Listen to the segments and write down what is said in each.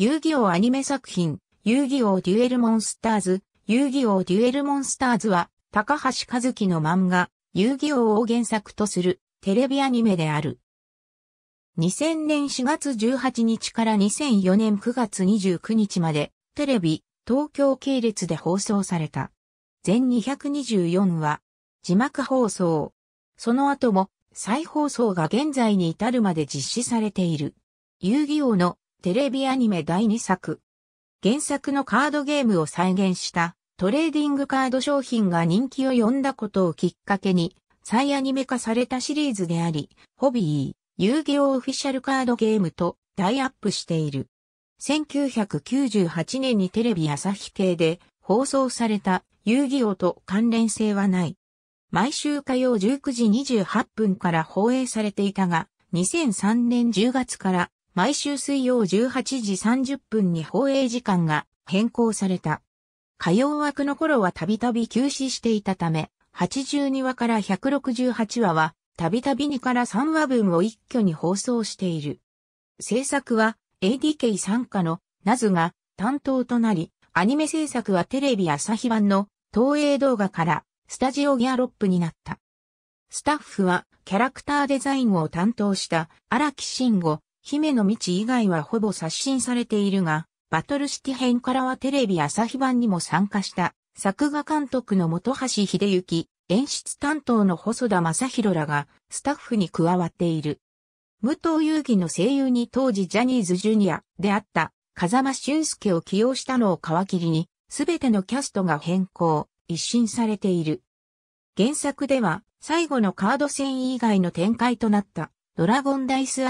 遊戯王アニメ作品、遊戯王デュエルモンスターズ、遊戯王デュエルモンスターズは、高橋和樹の漫画、遊戯王を原作とするテレビアニメである。2000年4月18日から2004年9月29日まで、テレビ、東京系列で放送された。全224話、字幕放送。その後も、再放送が現在に至るまで実施されている。遊戯王のテレビアニメ第2作。原作のカードゲームを再現したトレーディングカード商品が人気を呼んだことをきっかけに再アニメ化されたシリーズであり、ホビー、遊戯王オフィシャルカードゲームと大アップしている。1998年にテレビ朝日系で放送された遊戯王と関連性はない。毎週火曜19時28分から放映されていたが、2003年10月から毎週水曜18時30分に放映時間が変更された。火曜枠の頃はたびたび休止していたため、82話から168話は、たびたび2から3話分を一挙に放送している。制作は ADK 参加のナズが担当となり、アニメ制作はテレビ朝日版の東映動画からスタジオギャロップになった。スタッフはキャラクターデザインを担当した荒木慎吾、姫の道以外はほぼ刷新されているが、バトルシティ編からはテレビ朝日版にも参加した、作画監督の本橋秀幸、演出担当の細田正宏らが、スタッフに加わっている。武藤遊戯の声優に当時ジャニーズジュニアであった風間俊介を起用したのを皮切りに、すべてのキャストが変更、一新されている。原作では、最後のカード戦以外の展開となった、ドラゴンダイス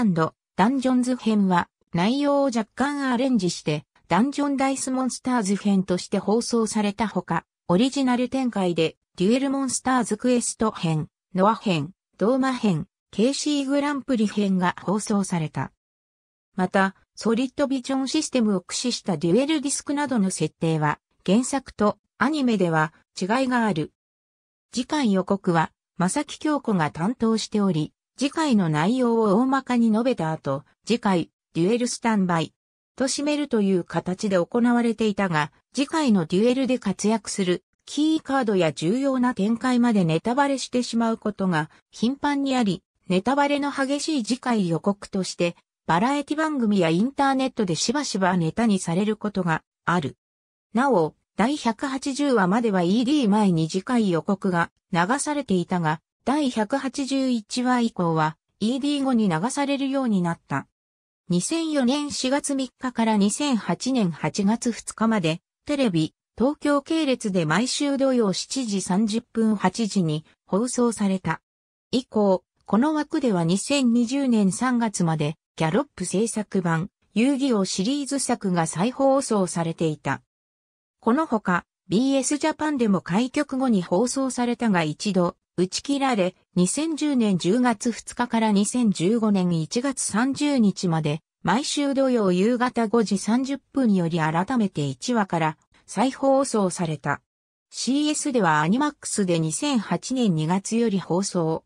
ダンジョンズ編は内容を若干アレンジしてダンジョンダイスモンスターズ編として放送されたほか、オリジナル展開でデュエルモンスターズクエスト編、ノア編、ドーマ編、KC グランプリ編が放送された。また、ソリッドビジョンシステムを駆使したデュエルディスクなどの設定は、原作とアニメでは違いがある。次回予告は、まさき京子が担当しており、次回の内容を大まかに述べた後、次回、デュエルスタンバイ、と締めるという形で行われていたが、次回のデュエルで活躍する、キーカードや重要な展開までネタバレしてしまうことが頻繁にあり、ネタバレの激しい次回予告として、バラエティ番組やインターネットでしばしばネタにされることがある。なお、第180話までは ED 前に次回予告が流されていたが、第181話以降は ED 後に流されるようになった。2004年4月3日から2008年8月2日まで、テレビ、東京系列で毎週土曜7時30分8時に放送された。以降、この枠では2020年3月まで、ギャロップ制作版、遊戯王シリーズ作が再放送されていた。このほか、BS ジャパンでも開局後に放送されたが一度、打ち切られ、2010年10月2日から2015年1月30日まで、毎週土曜夕方5時30分より改めて1話から再放送された。CS ではアニマックスで2008年2月より放送。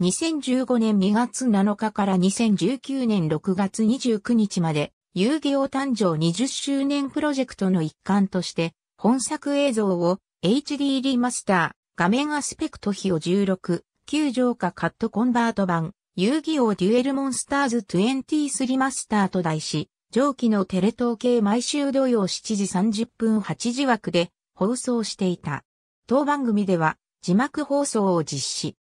2015年2月7日から2019年6月29日まで、遊戯王誕生20周年プロジェクトの一環として、本作映像を HD リマスター。画面アスペクト比を16、9浄化カットコンバート版、遊戯王デュエルモンスターズ23マスターと題し、上記のテレ東系毎週土曜7時30分8時枠で放送していた。当番組では字幕放送を実施。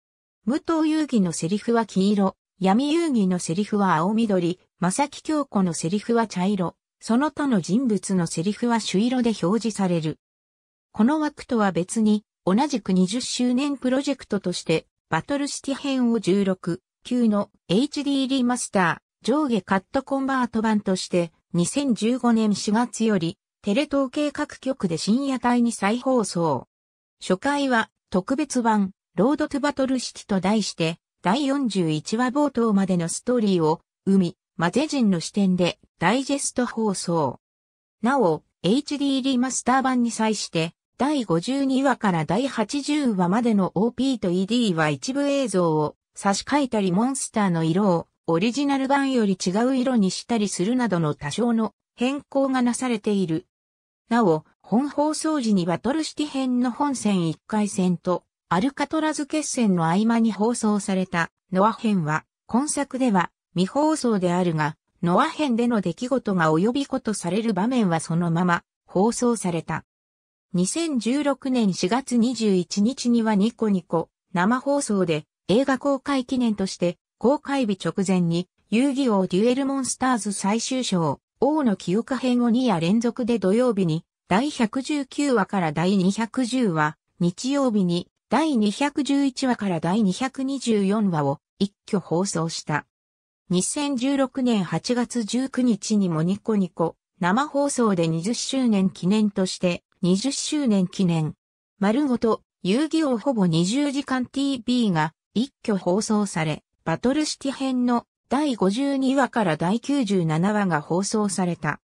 武藤遊戯のセリフは黄色、闇遊戯のセリフは青緑、正木京子のセリフは茶色、その他の人物のセリフは朱色で表示される。この枠とは別に、同じく20周年プロジェクトとして、バトルシティ編を16、9の HD リマスター、上下カットコンバート版として、2015年4月より、テレ東計画局で深夜帯に再放送。初回は、特別版、ロードトゥバトルシティと題して、第41話冒頭までのストーリーを、海、マゼ人の視点で、ダイジェスト放送。なお、HD リマスター版に際して、第52話から第80話までの OP と ED は一部映像を差し替えたりモンスターの色をオリジナル版より違う色にしたりするなどの多少の変更がなされている。なお、本放送時にバトルシティ編の本戦1回戦とアルカトラズ決戦の合間に放送されたノア編は今作では未放送であるが、ノア編での出来事が及びことされる場面はそのまま放送された。2016年4月21日にはニコニコ生放送で映画公開記念として公開日直前に遊戯王デュエルモンスターズ最終章王の記憶編を2夜連続で土曜日に第119話から第210話、日曜日に第211話から第224話を一挙放送した。2016年8月19日にもニコニコ生放送で20周年記念として20周年記念。丸ごと、遊戯王ほぼ20時間 TV が一挙放送され、バトルシティ編の第52話から第97話が放送された。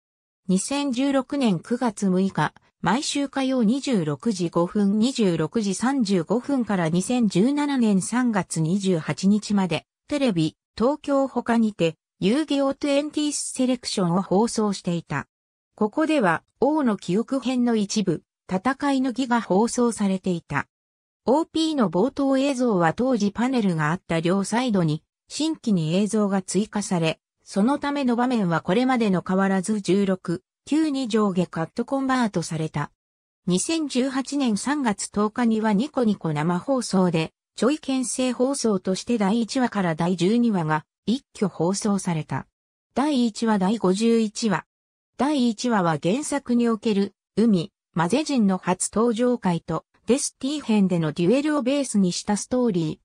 2016年9月6日、毎週火曜26時5分26時35分から2017年3月28日まで、テレビ、東京他にて、遊戯王20セレクションを放送していた。ここでは王の記憶編の一部、戦いの儀が放送されていた。OP の冒頭映像は当時パネルがあった両サイドに新規に映像が追加され、そのための場面はこれまでの変わらず16、9に上下カットコンバートされた。2018年3月10日にはニコニコ生放送で、ちょい牽制放送として第1話から第12話が一挙放送された。第1話第51話、第1話は原作における、海、マゼ人の初登場回と、デスティー編でのデュエルをベースにしたストーリ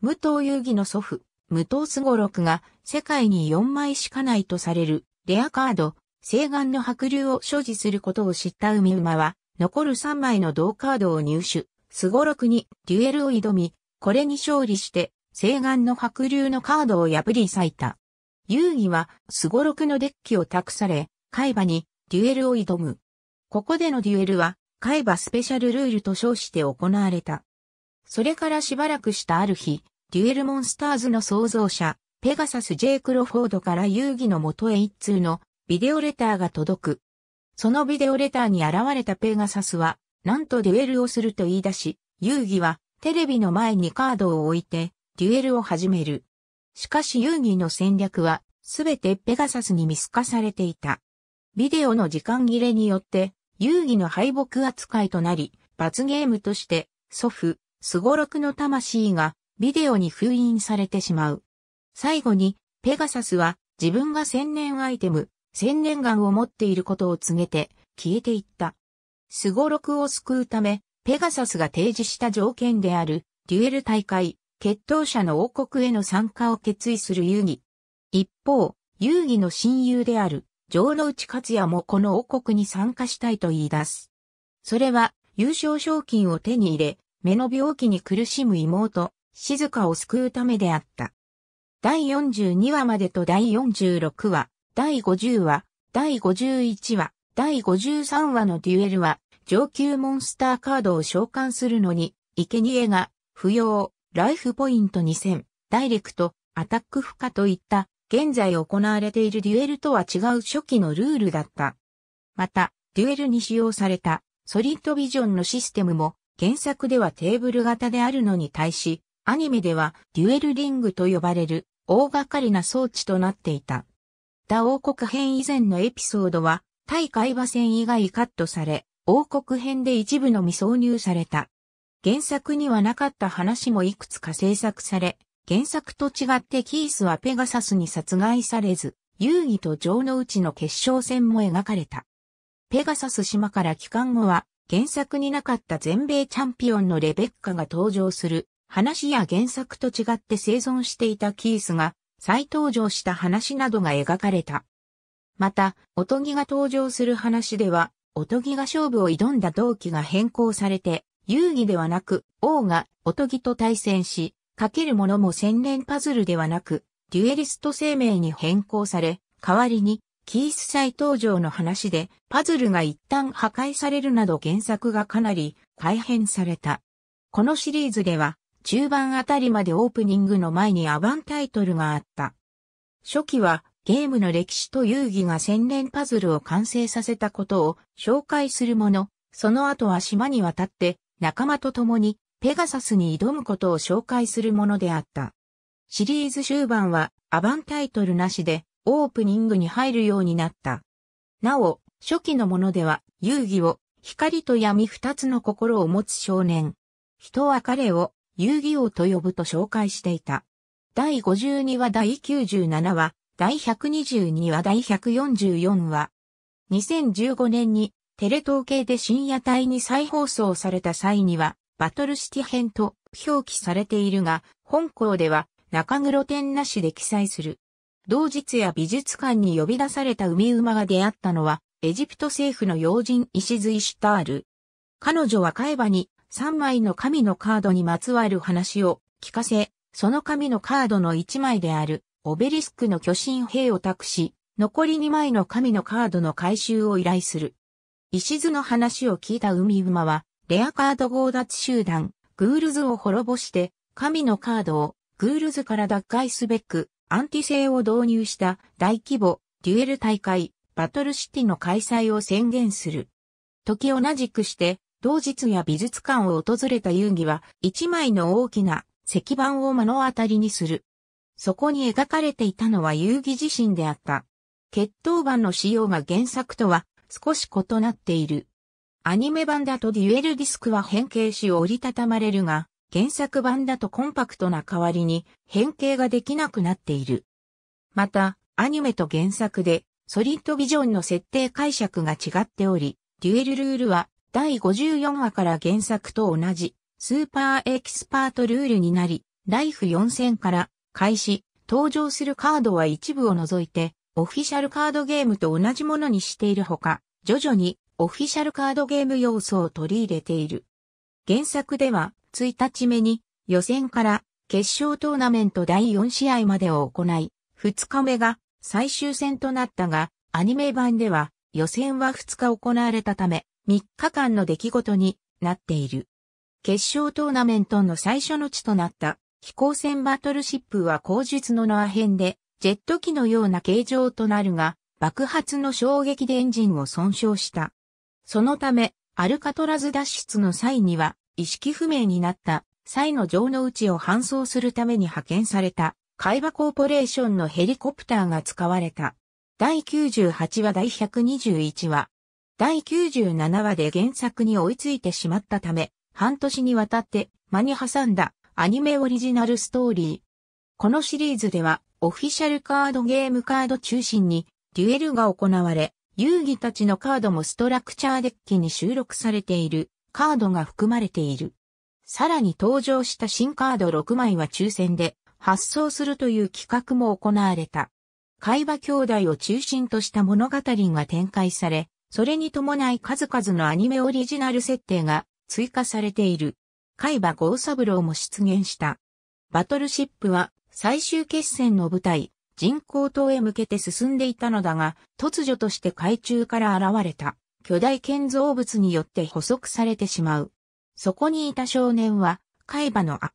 ー。武藤遊戯の祖父、武藤すごろくが世界に4枚しかないとされるレアカード、西岸の白竜を所持することを知った海馬は、残る3枚の同カードを入手、すごろくにデュエルを挑み、これに勝利して、西岸の白竜のカードを破り裂いた。遊戯は、スゴロクのデッキを託され、海馬にデュエルを挑む。ここでのデュエルは、海馬スペシャルルールと称して行われた。それからしばらくしたある日、デュエルモンスターズの創造者、ペガサス・ジェイ・クロフォードから遊戯の元へ一通のビデオレターが届く。そのビデオレターに現れたペガサスは、なんとデュエルをすると言い出し、遊戯はテレビの前にカードを置いて、デュエルを始める。しかし遊戯の戦略は、すべてペガサスに見透かされていた。ビデオの時間切れによって、遊戯の敗北扱いとなり、罰ゲームとして、祖父、スゴロクの魂が、ビデオに封印されてしまう。最後に、ペガサスは、自分が千年アイテム、千年眼を持っていることを告げて、消えていった。スゴロクを救うため、ペガサスが提示した条件である、デュエル大会、決闘者の王国への参加を決意する遊戯。一方、遊戯の親友である、城之内克也もこの王国に参加したいと言い出す。それは、優勝賞金を手に入れ、目の病気に苦しむ妹、静香を救うためであった。第42話までと第46話、第50話、第51話、第53話のデュエルは、上級モンスターカードを召喚するのに、生贄が、不要、ライフポイント2000、ダイレクト、アタック不可といった現在行われているデュエルとは違う初期のルールだった。また、デュエルに使用されたソリッドビジョンのシステムも原作ではテーブル型であるのに対し、アニメではデュエルリングと呼ばれる大掛かりな装置となっていた。ダ王国編以前のエピソードは対海馬戦以外カットされ、王国編で一部のみ挿入された。原作にはなかった話もいくつか制作され、原作と違ってキースはペガサスに殺害されず、遊戯と城の内の決勝戦も描かれた。ペガサス島から帰還後は、原作になかった全米チャンピオンのレベッカが登場する、話や原作と違って生存していたキースが、再登場した話などが描かれた。また、おとぎが登場する話では、おとぎが勝負を挑んだ動機が変更されて、遊戯ではなく、王がおとぎと対戦し、かけるものも千年パズルではなく、デュエリスト生命に変更され、代わりに、キース再登場の話で、パズルが一旦破壊されるなど原作がかなり改変された。このシリーズでは、中盤あたりまでオープニングの前にアバンタイトルがあった。初期は、ゲームの歴史と遊戯が千年パズルを完成させたことを紹介するもの、その後は島に渡って仲間と共にペガサスに挑むことを紹介するものであった。シリーズ終盤はアバンタイトルなしでオープニングに入るようになった。なお、初期のものでは遊戯を光と闇二つの心を持つ少年。人は彼を遊戯王と呼ぶと紹介していた。第52話第97話、第122話第144話。2015年にテレ東系で深夜帯に再放送された際にはバトルシティ編と表記されているが、本校では中黒点なしで記載する。同日や美術館に呼び出された海馬が出会ったのは、エジプト政府の要人石イシュタール。彼女は海馬に3枚の神のカードにまつわる話を聞かせ、その神のカードの1枚であるオベリスクの巨神兵を託し、残り2枚の神のカードの回収を依頼する。石津の話を聞いた海馬は、レアカード強奪集団、グールズを滅ぼして、神のカードをグールズから奪回すべく、アンティ制を導入した大規模、デュエル大会、バトルシティの開催を宣言する。時同じくして、同日や美術館を訪れた遊戯は、一枚の大きな石板を目の当たりにする。そこに描かれていたのは遊戯自身であった。決闘板の仕様が原作とは少し異なっている。アニメ版だとデュエルディスクは変形し折りたたまれるが、原作版だとコンパクトな代わりに変形ができなくなっている。また、アニメと原作でソリッドビジョンの設定解釈が違っており、デュエルルールは第54話から原作と同じスーパーエキスパートルールになり、ライフ4000から開始、登場するカードは一部を除いて、オフィシャルカードゲームと同じものにしているほか、徐々にオフィシャルカードゲーム要素を取り入れている。原作では、1日目に予選から決勝トーナメント第4試合までを行い、2日目が最終戦となったが、アニメ版では予選は2日行われたため、3日間の出来事になっている。決勝トーナメントの最初の地となった飛行船バトルシップは後述のノア編でジェット機のような形状となるが爆発の衝撃でエンジンを損傷した。そのため、アルカトラズ脱出の際には、意識不明になった際の城の内を搬送するために派遣された、海馬コーポレーションのヘリコプターが使われた。第98話第121話。第97話で原作に追いついてしまったため、半年にわたって間に挟んだアニメオリジナルストーリー。このシリーズでは、オフィシャルカードゲームカード中心に、デュエルが行われ、遊戯たちのカードもストラクチャーデッキに収録されているカードが含まれている。さらに登場した新カード6枚は抽選で発送するという企画も行われた。海馬兄弟を中心とした物語が展開され、それに伴い数々のアニメオリジナル設定が追加されている。海馬ゴーサブローも出現した。バトルシップは最終決戦の舞台、人工島へ向けて進んでいたのだが、突如として海中から現れた巨大建造物によって捕捉されてしまう。そこにいた少年は、海馬のア。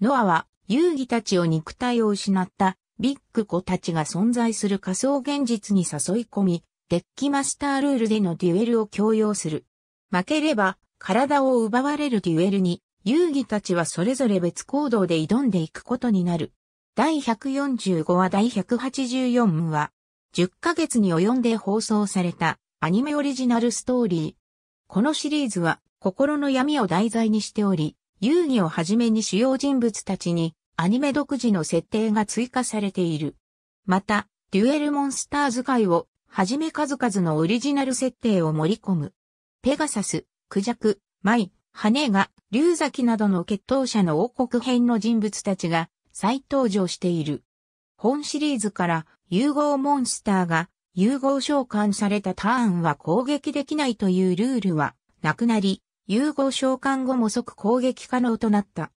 ノアは、遊戯たちを肉体を失ったビッグ子たちが存在する仮想現実に誘い込み、デッキマスタールールでのデュエルを強要する。負ければ体を奪われるデュエルに、遊戯たちはそれぞれ別行動で挑んでいくことになる。第145話第184話、10ヶ月に及んで放送されたアニメオリジナルストーリー。このシリーズは心の闇を題材にしており、遊戯をはじめに主要人物たちにアニメ独自の設定が追加されている。また、デュエルモンスター使いをはじめ数々のオリジナル設定を盛り込む。ペガサス、クジャク、マイ、ハネガ、リュウザキなどの決闘者の王国編の人物たちが再登場している。本シリーズから融合モンスターが融合召喚されたターンは攻撃できないというルールはなくなり、融合召喚後も即攻撃可能となった。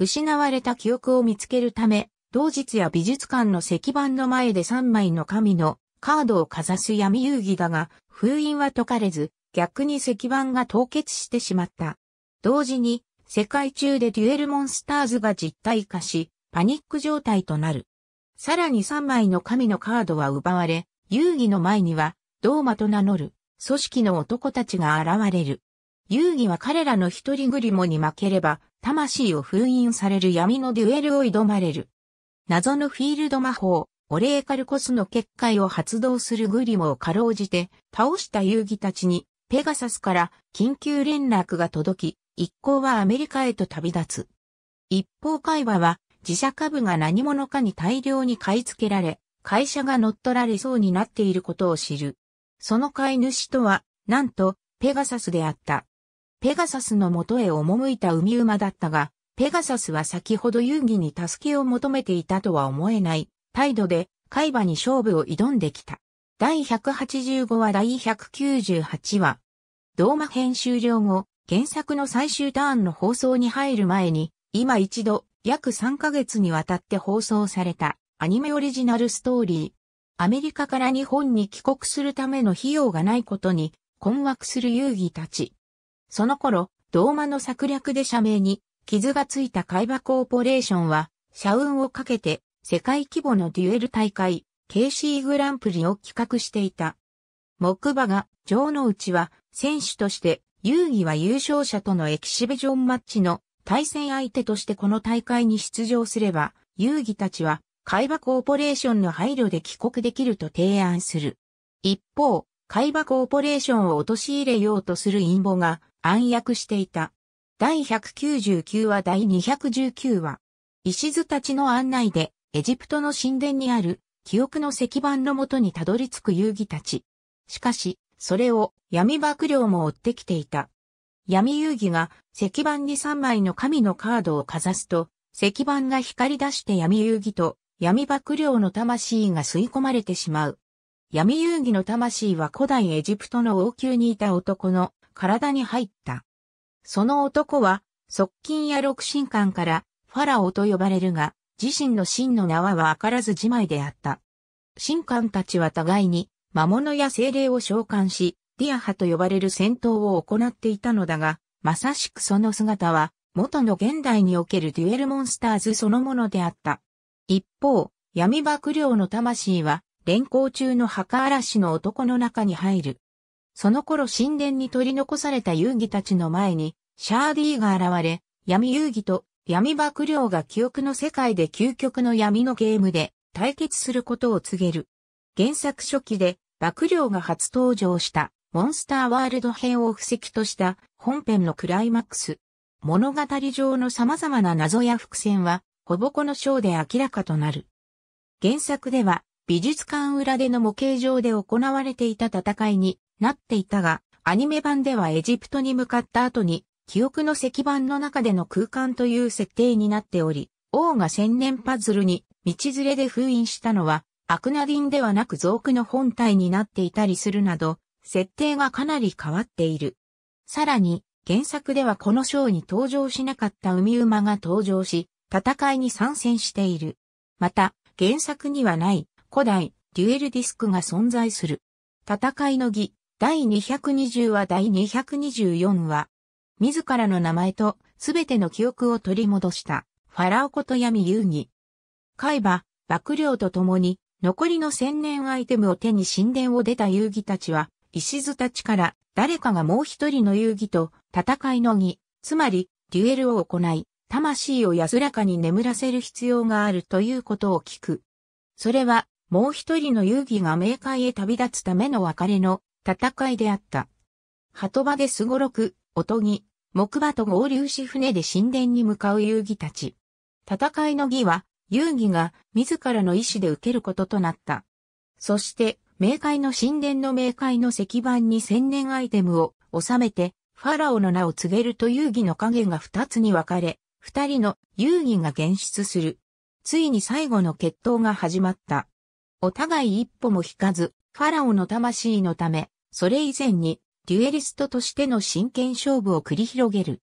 失われた記憶を見つけるため、同日や美術館の石板の前で3枚の神のカードをかざす闇遊戯だが、封印は解かれず、逆に石板が凍結してしまった。同時に、世界中でデュエルモンスターズが実体化し、パニック状態となる。さらに3枚の神のカードは奪われ、遊戯の前には、ドーマと名乗る、組織の男たちが現れる。遊戯は彼らの一人グリモに負ければ、魂を封印される闇のデュエルを挑まれる。謎のフィールド魔法、オレーカルコスの結界を発動するグリモをかろうじて、倒した遊戯たちに、ペガサスから緊急連絡が届き、一行はアメリカへと旅立つ。一方会話は、自社株が何者かに大量に買い付けられ、会社が乗っ取られそうになっていることを知る。その買い主とは、なんと、ペガサスであった。ペガサスの元へ赴いた海馬だったが、ペガサスは先ほど遊戯に助けを求めていたとは思えない、態度で、海馬に勝負を挑んできた。第185話第198話。動画編終了後、原作の最終ターンの放送に入る前に、今一度、約3ヶ月にわたって放送されたアニメオリジナルストーリー。アメリカから日本に帰国するための費用がないことに困惑する遊戯たち。その頃、動画の策略で社名に傷がついた海馬コーポレーションは、社運をかけて世界規模のデュエル大会、KC グランプリを企画していた。木馬が、城の内は選手として、遊戯は優勝者とのエキシビジョンマッチの対戦相手としてこの大会に出場すれば、遊戯たちは、海馬コーポレーションの配慮で帰国できると提案する。一方、海馬コーポレーションを陥れようとする陰謀が暗躍していた。第199話第219話。石津たちの案内で、エジプトの神殿にある、記憶の石板のもとにたどり着く遊戯たち。しかし、それを闇幕僚も追ってきていた。闇遊戯が石板に3枚の神のカードをかざすと、石板が光り出して闇遊戯と闇爆量の魂が吸い込まれてしまう。闇遊戯の魂は古代エジプトの王宮にいた男の体に入った。その男は、側近や六神官からファラオと呼ばれるが、自身の真の名は分からず自前であった。神官たちは互いに魔物や精霊を召喚し、ディア派と呼ばれる戦闘を行っていたのだが、まさしくその姿は、元の現代におけるデュエルモンスターズそのものであった。一方、闇幕僚の魂は、連行中の墓嵐の男の中に入る。その頃神殿に取り残された遊戯たちの前に、シャーディーが現れ、闇遊戯と闇幕僚が記憶の世界で究極の闇のゲームで対決することを告げる。原作初期で幕僚が初登場した。モンスターワールド編を布石とした本編のクライマックス。物語上の様々な謎や伏線は、ほぼこの章で明らかとなる。原作では、美術館裏での模型上で行われていた戦いになっていたが、アニメ版ではエジプトに向かった後に、記憶の石板の中での空間という設定になっており、王が千年パズルに道連れで封印したのは、アクナディンではなく造クの本体になっていたりするなど、設定がかなり変わっている。さらに、原作ではこの章に登場しなかった海馬が登場し、戦いに参戦している。また、原作にはない古代デュエルディスクが存在する。戦いの儀第220話第224話。自らの名前とすべての記憶を取り戻したファラオこと闇遊戯。海馬、幕僚と共に残りの千年アイテムを手に神殿を出た遊戯たちは石津たちから誰かがもう一人の遊戯と戦いの儀、つまりデュエルを行い、魂を安らかに眠らせる必要があるということを聞く。それは、もう一人の遊戯が冥界へ旅立つための別れの戦いであった。鳩場ですごろく、おとぎ、木馬と合流し船で神殿に向かう遊戯たち。戦いの儀は、遊戯が自らの意志で受けることとなった。そして、冥界の神殿の冥界の石板に千年アイテムを収めて、ファラオの名を告げると遊戯の影が二つに分かれ、二人の遊戯が現出する。ついに最後の決闘が始まった。お互い一歩も引かず、ファラオの魂のため、それ以前に、デュエリストとしての真剣勝負を繰り広げる。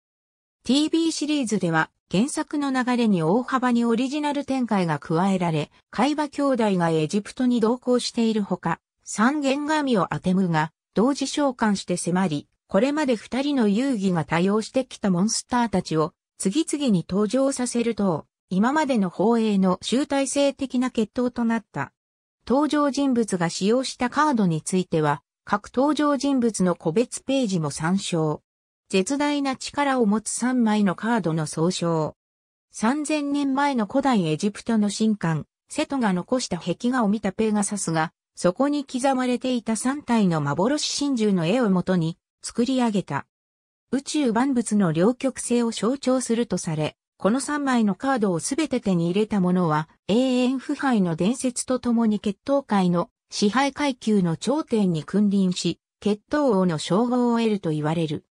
TV シリーズでは、原作の流れに大幅にオリジナル展開が加えられ、海馬兄弟がエジプトに同行しているほか、三元神をアテムが同時召喚して迫り、これまで二人の遊戯が多用してきたモンスターたちを次々に登場させると、今までの放映の集大成的な決闘となった。登場人物が使用したカードについては、各登場人物の個別ページも参照。絶大な力を持つ三枚のカードの総称。三千年前の古代エジプトの神官、セトが残した壁画を見たペガサスが、そこに刻まれていた三体の幻神獣の絵をもとに作り上げた。宇宙万物の両極性を象徴するとされ、この三枚のカードをすべて手に入れた者は、永遠腐敗の伝説とともに決闘界の支配階級の頂点に君臨し、決闘王の称号を得ると言われる。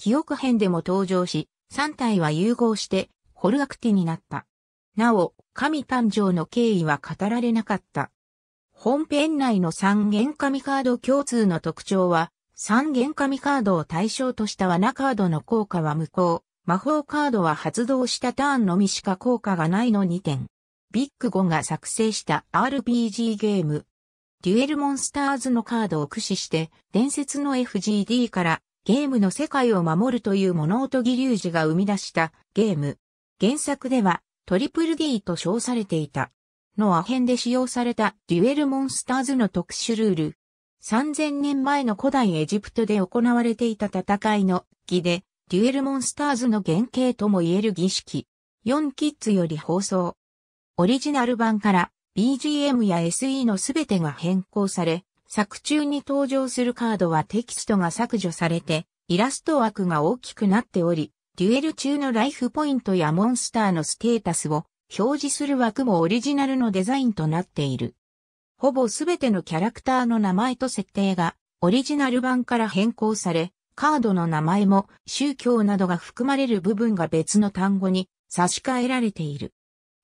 記憶編でも登場し、3体は融合して、ホルアクティになった。なお、神誕生の経緯は語られなかった。本編内の三元神カード共通の特徴は、三元神カードを対象とした罠カードの効果は無効、魔法カードは発動したターンのみしか効果がないの2点。ビッグ5が作成した RPG ゲーム。デュエルモンスターズのカードを駆使して、伝説の FGD からゲームの世界を守るという物音義隆二が生み出したゲーム。原作ではトリプル D と称されていた。のア編で使用されたデュエルモンスターズの特殊ルール。3000年前の古代エジプトで行われていた戦いの儀で、デュエルモンスターズの原型とも言える儀式。4キッズより放送。オリジナル版から BGM や SE のすべてが変更され、作中に登場するカードはテキストが削除されて、イラスト枠が大きくなっており、デュエル中のライフポイントやモンスターのステータスを表示する枠もオリジナルのデザインとなっている。ほぼすべてのキャラクターの名前と設定がオリジナル版から変更され、カードの名前も宗教などが含まれる部分が別の単語に差し替えられている。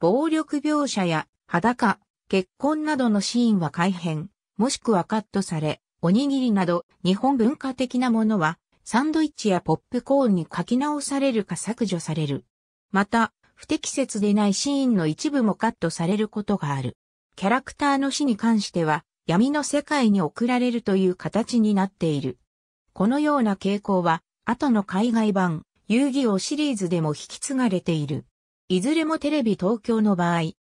暴力描写や裸、結婚などのシーンは改変。もしくはカットされ、おにぎりなど日本文化的なものは、サンドイッチやポップコーンに書き直されるか削除される。また、不適切でないシーンの一部もカットされることがある。キャラクターの死に関しては、闇の世界に送られるという形になっている。このような傾向は、後の海外版、遊戯王シリーズでも引き継がれている。いずれもテレビ東京の場合、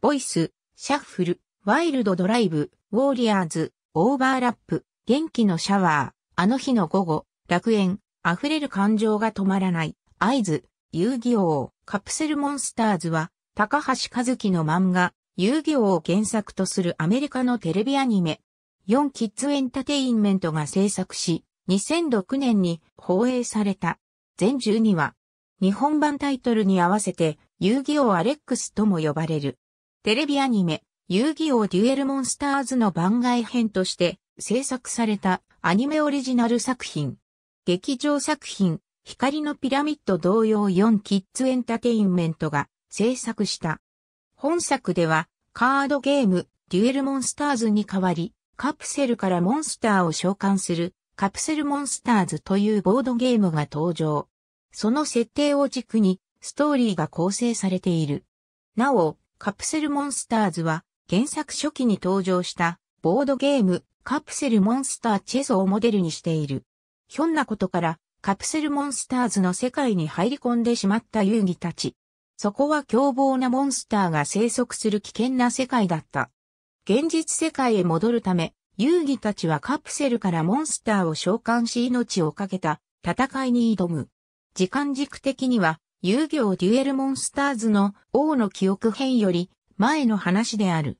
ボイス、シャッフル、ワイルドドライブ、ウォーリアーズ、オーバーラップ、元気のシャワー、あの日の午後、楽園、溢れる感情が止まらない、合図、遊戯王、カプセルモンスターズは、高橋和樹の漫画、遊戯王を原作とするアメリカのテレビアニメ、4キッズエンタテインメントが制作し、2006年に放映された。全12話。日本版タイトルに合わせて、遊戯王アレックスとも呼ばれる。テレビアニメ、遊戯王デュエルモンスターズの番外編として制作されたアニメオリジナル作品。劇場作品、光のピラミッド同様4キッズエンターテインメントが制作した。本作ではカードゲームデュエルモンスターズに代わりカプセルからモンスターを召喚するカプセルモンスターズというボードゲームが登場。その設定を軸にストーリーが構成されている。なお、カプセルモンスターズは原作初期に登場したボードゲームカプセルモンスターチェゾをモデルにしている。ひょんなことからカプセルモンスターズの世界に入り込んでしまった遊戯たち。そこは凶暴なモンスターが生息する危険な世界だった。現実世界へ戻るため、遊戯たちはカプセルからモンスターを召喚し命を懸けた戦いに挑む。時間軸的には、遊戯王デュエルモンスターズの王の記憶編より前の話である。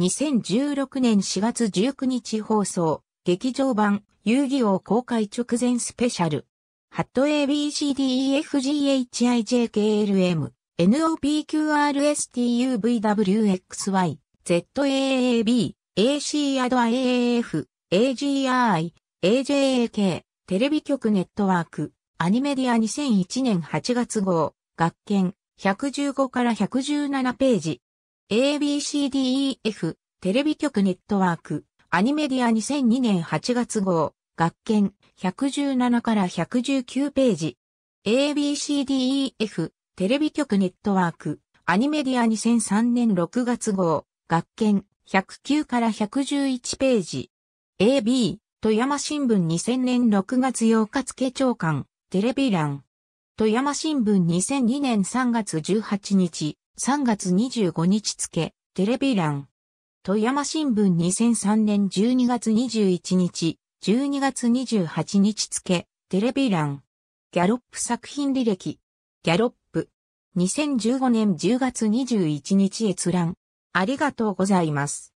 2016年4月19日放送、劇場版、遊戯王公開直前スペシャル。ハット ABCDEFGHIJKLM、NOPQRSTUVWXY、ZAAB、AC アド AAF、AGI、AJAK、テレビ局ネットワーク、アニメディア2001年8月号、学研、115から117ページ。ABCDEF テレビ局ネットワークアニメディア2002年8月号学研117から119ページ ABCDEF テレビ局ネットワークアニメディア2003年6月号学研109から111ページ AB 富山新聞2000年6月8日付長官テレビ欄富山新聞2002年3月18日3月25日付、テレビ欄。富山新聞2003年12月21日、12月28日付、テレビ欄。ギャロップ作品履歴。ギャロップ。2015年10月21日閲覧。ありがとうございます。